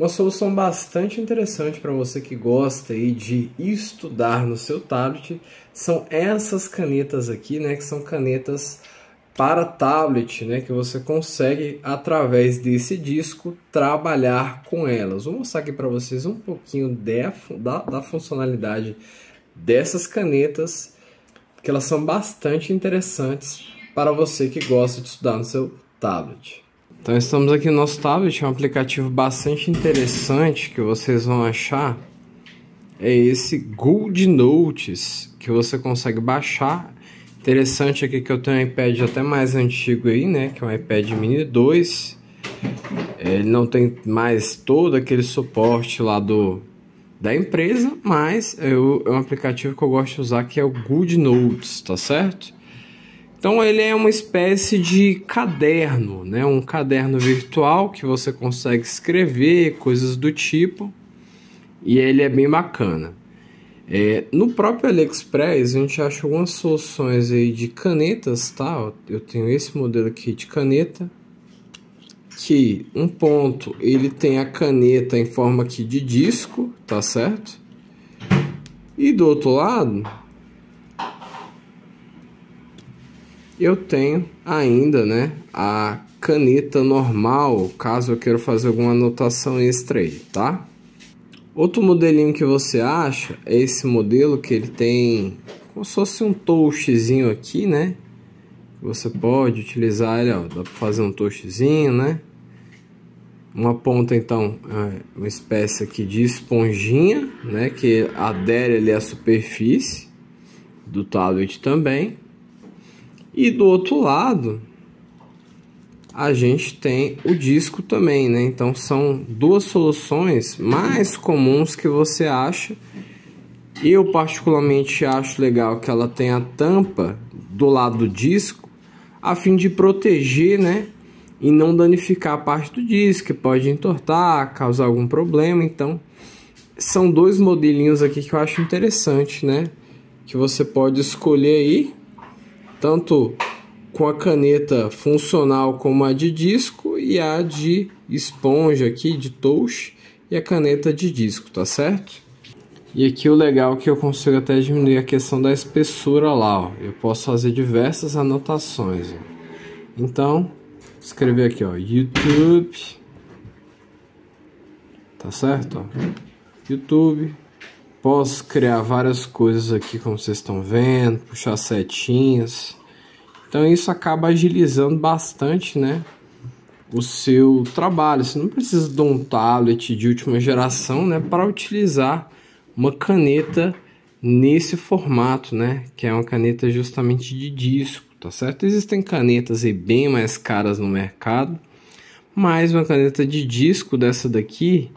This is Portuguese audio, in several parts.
Uma solução bastante interessante para você que gosta aí de estudar no seu tablet são essas canetas aqui, né, que são canetas para tablet, né, que você consegue através desse disco trabalhar com elas. Vou mostrar aqui para vocês um pouquinho de, da, da funcionalidade dessas canetas, que elas são bastante interessantes para você que gosta de estudar no seu tablet. Então estamos aqui no nosso tablet, é um aplicativo bastante interessante que vocês vão achar. É esse Gold Notes que você consegue baixar. Interessante aqui que eu tenho um iPad até mais antigo aí, né? Que é um iPad Mini 2. Ele não tem mais todo aquele suporte lá do da empresa, mas eu, é um aplicativo que eu gosto de usar que é o Good Notes, tá certo? Então ele é uma espécie de caderno, né? Um caderno virtual que você consegue escrever, coisas do tipo. E ele é bem bacana. É, no próprio AliExpress a gente acha algumas soluções aí de canetas, tá? Eu tenho esse modelo aqui de caneta. Que um ponto ele tem a caneta em forma aqui de disco, tá certo? E do outro lado Eu tenho ainda né, a caneta normal, caso eu queira fazer alguma anotação extra aí, tá? Outro modelinho que você acha é esse modelo que ele tem como se fosse um touchzinho aqui, né? Você pode utilizar ele, ó, dá para fazer um touchzinho, né? Uma ponta, então, é uma espécie aqui de esponjinha, né? Que adere ali à superfície do tablet também. E do outro lado, a gente tem o disco também, né? Então são duas soluções mais comuns que você acha. Eu particularmente acho legal que ela tenha a tampa do lado do disco, a fim de proteger, né? E não danificar a parte do disco, que pode entortar, causar algum problema. Então, são dois modelinhos aqui que eu acho interessante, né? Que você pode escolher aí tanto com a caneta funcional como a de disco e a de esponja aqui de touch e a caneta de disco, tá certo? E aqui o legal é que eu consigo até diminuir a questão da espessura lá, ó. Eu posso fazer diversas anotações. Ó. Então, escrever aqui, ó, YouTube. Tá certo, ó? YouTube Posso criar várias coisas aqui, como vocês estão vendo, puxar setinhas. Então isso acaba agilizando bastante, né? O seu trabalho. Você não precisa de um tablet de última geração, né? Para utilizar uma caneta nesse formato, né? Que é uma caneta justamente de disco, tá certo? Existem canetas aí bem mais caras no mercado, mas uma caneta de disco dessa daqui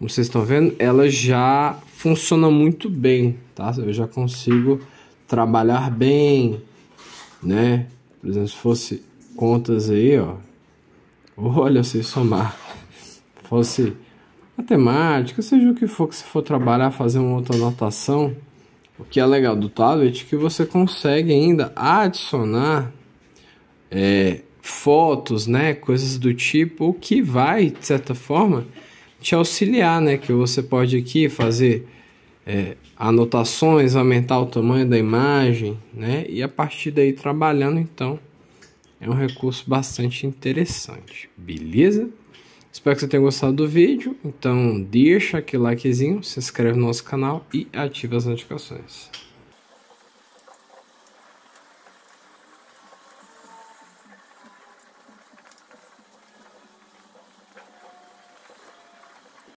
como vocês estão vendo, ela já funciona muito bem, tá? Eu já consigo trabalhar bem, né? Por exemplo, se fosse contas aí, ó. Olha, se somar. fosse matemática, seja o que for que você for trabalhar, fazer uma outra anotação, o que é legal do tablet é que você consegue ainda adicionar é, fotos, né, coisas do tipo, o que vai, de certa forma, te auxiliar, né? Que você pode aqui fazer é, anotações, aumentar o tamanho da imagem, né? E a partir daí trabalhando, então, é um recurso bastante interessante, beleza? Espero que você tenha gostado do vídeo, então deixa aquele likezinho, se inscreve no nosso canal e ativa as notificações.